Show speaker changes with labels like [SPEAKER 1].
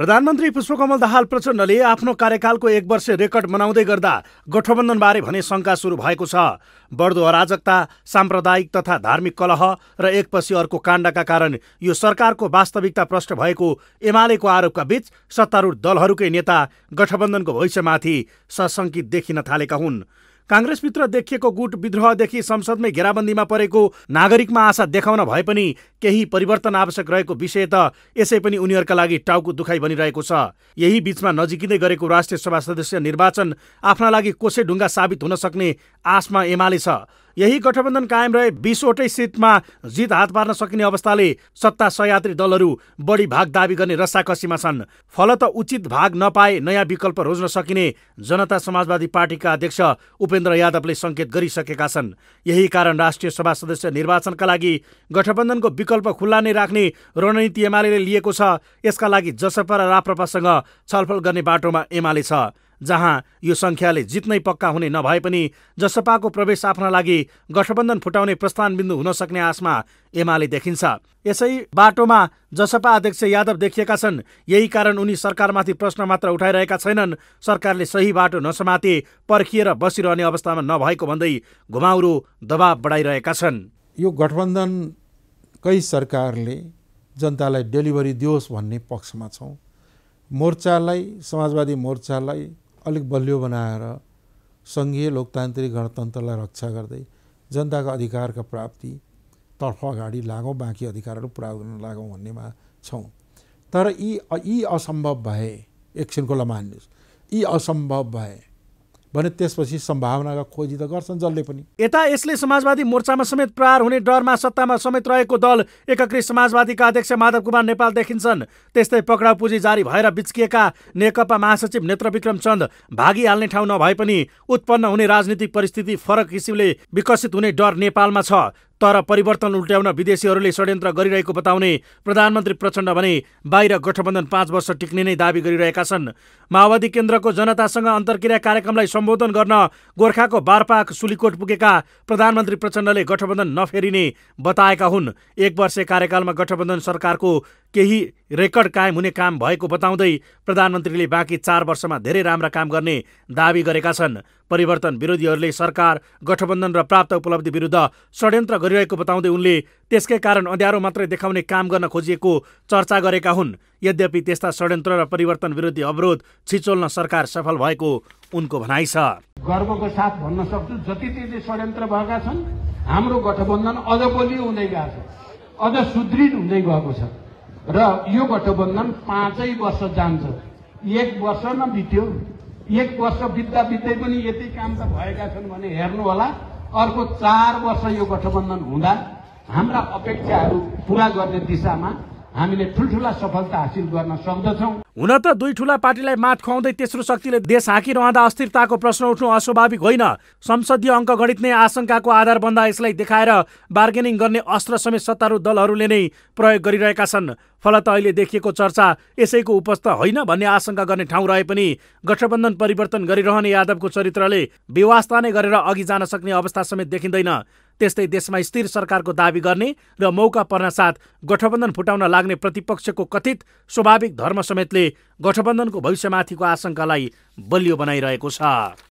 [SPEAKER 1] प्रधानमन्त्री पुष्पकमल दाहाल प्रचण्डले आफ्नो कार्यकालको एक वर्ष रेकर्ड मनाउँदै गर्दा गठबन्धनबारे भने शङ्का सुरु भएको छ बढ्दो अराजकता साम्प्रदायिक तथा धार्मिक कलह र एकपछि अर्को काण्डका कारण यो सरकारको वास्तविकता प्रष्ट भएको एमालेको आरोपका बीच सत्तारूढ दलहरूकै नेता गठबन्धनको भविष्यमाथि सशङ्कित देखिन थालेका हुन् काङ्ग्रेसभित्र देखिएको गुट विद्रोहदेखि संसदमै घेराबन्दीमा परेको नागरिकमा आशा देखाउन भए पनि केही परिवर्तन आवश्यक रहेको विषय त यसै पनि उनीहरूका लागि टाउको दुखाइ बनिरहेको छ यही बीचमा नजिकिँदै गरेको राष्ट्रिय सभा सदस्य निर्वाचन आफ्ना लागि ढुङ्गा साबित हुन सक्ने आशमा एमाले छ यही गठबन्धन कायम रहे बिसवटै सिटमा जित हात पार्न सकिने अवस्थाले सत्ता सयात्री दलहरू बढी भाग दावी गर्ने रस्साकसीमा छन् फलत उचित भाग नपाए नयाँ विकल्प रोज्न सकिने जनता समाजवादी पार्टीका अध्यक्ष उपेन्द्र यादवले सङ्केत गरिसकेका छन् यही कारण राष्ट्रिय सभा सदस्य निर्वाचनका लागि गठबन्धनको विकल्प खुल्ला नै राख्ने रणनीति एमाले लिएको छ यसका लागि जसपा र राप्रपासँग छलफल गर्ने बाटोमा एमाले छ जहाँ यो सङ्ख्याले जित्नै पक्का हुने नभए पनि जसपाको प्रवेश आफ्ना लागि गठबन्धन फुटाउने प्रस्थान बिन्दु हुन सक्ने आशमा एमाले देखिन्छ यसै बाटोमा जसपा अध्यक्ष यादव देखिएका छन् यही कारण उनी सरकारमाथि प्रश्न मात्र उठाइरहेका छैनन् सरकारले सही बाटो नसमाते पर्खिएर बसिरहने अवस्थामा नभएको भन्दै घुमाउरो दबाव बढाइरहेका
[SPEAKER 2] छन् यो गठबन्धनकै सरकारले जनतालाई डेलिभरी दियोस् भन्ने पक्षमा छौँ मोर्चालाई समाजवादी मोर्चालाई अलिक बलियो बनाएर सङ्घीय लोकतान्त्रिक गणतन्त्रलाई रक्षा गर्दै जनताको अधिकारका प्राप्तितर्फ अगाडि लागौँ बाँकी अधिकारहरू पुरा गर्न लागौँ भन्नेमा छौँ तर यी यी असम्भव भए एकछिनको मान्नुहोस् यी असम्भव भए भने त्यसपछि सम्भावनाका खोजी त गर्छन् जसले पनि यता यसले समाजवादी मोर्चामा समेत प्रहार हुने डरमा
[SPEAKER 1] सत्तामा समेत रहेको दल एकीकृत समाजवादीका अध्यक्ष माधव कुमार नेपाल देखिन्छन् त्यस्तै पक्राउ पुँजी जारी भएर बिच्किएका नेकपा महासचिव नेत्र विक्रम चन्द भागिहाल्ने ठाउँ नभए पनि उत्पन्न हुने राजनीतिक परिस्थिति फरक किसिमले विकसित हुने डर नेपालमा छ तर परिवर्तन उल्ट्याउन विदेशीहरूले षड्यन्त्र गरिरहेको बताउने प्रधानमन्त्री प्रचण्ड भने बाहिर गठबन्धन पाँच वर्ष टिक्ने नै दावी गरिरहेका छन् माओवादी केन्द्रको जनतासँग अन्तर्क्रिया कार्यक्रमलाई सम्बोधन गर्न गोर्खाको बारपाक सुलीकोट पुगेका प्रधानमन्त्री प्रचण्डले गठबन्धन नफेरिने बताएका हुन् एक वर्ष कार्यकालमा गठबन्धन सरकारको केही रेकर्ड कायम हुने काम भएको बताउँदै प्रधानमन्त्रीले बाँकी चार वर्षमा धेरै राम्रा काम गर्ने दावी गरेका छन् परिवर्तन विरोधीहरूले सरकार गठबन्धन र प्राप्त उपलब्धि विरुद्ध षड्यन्त्र गरिरहेको बताउँदै उनले त्यसकै कारण अँध्यारो मात्रै देखाउने काम गर्न खोजिएको चर्चा गरेका हुन् यद्यपि त्यस्ता षड्यन्त्र र परिवर्तन विरोधी अवरोध छिचोल्न सरकार सफल भएको उनको भनाइ छ
[SPEAKER 3] गर्वको साथ भन्न सक्छु जति त्यति षड्यन्त्र भएका छन् हाम्रो गठबन्धन अझ बलियो हुँदै गएको छ अझ सुदृढ हुँदै गएको छ र यो गठबन्धन पाँचै वर्ष जान्छ एक वर्ष नबित्यो एक वर्ष बित्दा बित्दै पनि यति काम त भएका छन् भने हेर्नु होला अर्को चार वर्ष यो गठबन्धन हुँदा हाम्रा अपेक्षाहरू
[SPEAKER 1] पूरा गर्ने दिशामा हामीले ठुल्ठुला
[SPEAKER 3] सफलता हासिल गर्न सक्दछौँ
[SPEAKER 1] हुन त दुई ठुला पार्टीलाई मात खुवाउँदै तेस्रो शक्तिले देश हाँकिरहँदा अस्थिरताको प्रश्न उठ्नु अस्वाभाविक होइन संसदीय अङ्कगणित नै आशंकाको आधार बन्दा यसलाई देखाएर बार्गेनिङ गर्ने अस्त्र समेत सत्तारूढ दलहरूले नै प्रयोग गरिरहेका छन् फलत अहिले देखिएको चर्चा यसैको उपस्थ होइन भन्ने आशंका गर्ने ठाउँ रहे पनि गठबन्धन परिवर्तन गरिरहने यादवको चरित्रले व्यवस्था नै गरेर अघि जान सक्ने अवस्था समेत देखिँदैन त्यस्तै देशमा स्थिर सरकारको दावी गर्ने र मौका पर्नसाथ गठबन्धन फुटाउन लाग्ने प्रतिपक्षको कथित स्वाभाविक धर्म समेतले गठबन्धनको भविष्यमाथिको आशंकालाई बलियो बनाइरहेको छ